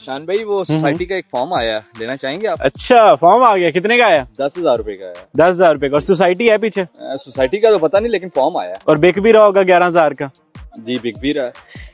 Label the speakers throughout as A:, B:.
A: शान भाई वो सोसाइटी हम्म, हम्म। का एक फॉर्म आया लेना चाहेंगे आप
B: अच्छा फॉर्म आ गया कितने का आया
A: दस हजार रूपए का आया
B: दस हजार रूपए का और सोसाइटी है पीछे
A: सोसाइटी का तो पता नहीं लेकिन फॉर्म आया
B: और बिक भी रहा होगा ग्यारह हजार का
A: जी बिक भी रहा है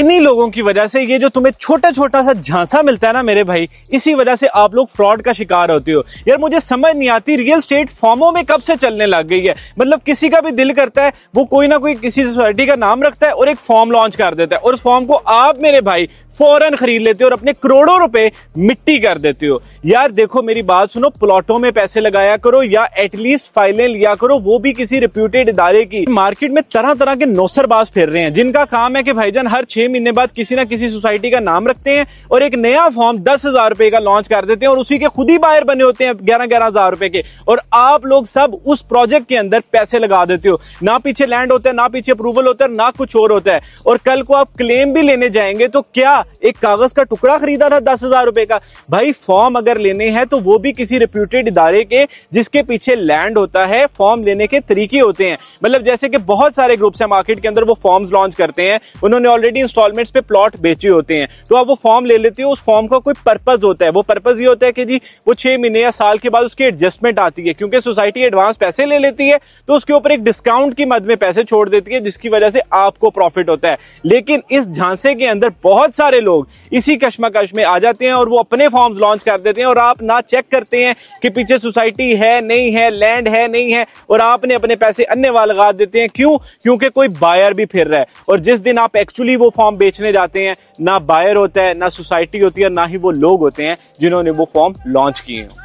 B: इन्हीं लोगों की वजह से ये जो तुम्हें छोटा छोटा सा झांसा मिलता है ना मेरे भाई इसी वजह से आप लोग फ्रॉड का शिकार होते हो यार मुझे समझ नहीं आती रियल स्टेट फॉर्मों में कब से चलने लग गई है मतलब किसी का भी दिल करता है वो कोई ना कोई किसी सोसाइटी का नाम रखता है और एक फॉर्म लॉन्च कर देता है और उस फॉर्म को आप मेरे भाई फौरन खरीद लेते हो और अपने करोड़ों रुपए मिट्टी कर देते हो यार देखो मेरी बात सुनो प्लॉटों में पैसे लगाया करो या एटलीस्ट फाइलें लिया करो वो भी किसी रिप्यूटेड इदारे की मार्केट में तरह तरह के नौसरबाज फिर रहे हैं जिनका काम है कि भाईजान हर छह छह महीने बाद किसी ना किसी सोसाइटी का नाम रखते हैं और एक नया फॉर्म दस हजार रुपए का लॉन्च कर देते हैं और उसी के खुद ही बायर बने होते हैं ग्यारह ग्यारह हजार रुपए के और आप लोग सब उस प्रोजेक्ट के अंदर पैसे लगा देते हो ना पीछे लैंड होता है ना पीछे अप्रूवल होता है ना कुछ और होता है और कल को आप क्लेम भी लेने जाएंगे तो क्या एक कागज का टुकड़ा खरीदा था दस हजार रुपए का भाई फॉर्म अगर लेने हैं तो वो भी किसी रिप्यूटेड इदारे के जिसके पीछे लैंड होता है फॉर्म लेने के तरीके होते हैं मतलब जैसे कि बहुत सारे ग्रुप्स हैं मार्केट के अंदर वो फॉर्म्स लॉन्च करते हैं उन्होंने ऑलरेडी इंस्टॉलमेंट पे प्लॉट बेचे होते हैं तो आप वो फॉर्म ले लेते हो उस फॉर्म का कोई पर्पज होता है वो पर्पज ये होता है कि जी वो छह महीने या साल के बाद उसकी एडजस्टमेंट आती है क्योंकि सोसाइटी एडवांस पैसे ले लेती है तो उसके ऊपर एक डिस्काउंट की मद में पैसे छोड़ देती है जिसकी वजह से आपको प्रॉफिट होता है लेकिन इस झांसे के अंदर बहुत सारे लोग इसी कश्मकश में आ जाते हैं और वो अपने फॉर्म्स लॉन्च कर देते हैं और आप ना चेक करते हैं कि पीछे सोसाइटी है नहीं है लैंड है नहीं है और आपने अपने पैसे अन्य लगा देते हैं क्यों क्योंकि कोई बायर भी फिर रहा है और जिस दिन आप एक्चुअली वो फॉर्म बेचने जाते हैं ना बायर होता है ना सोसाइटी होती है ना ही वो लोग होते हैं जिन्होंने वो फॉर्म लॉन्च किए हैं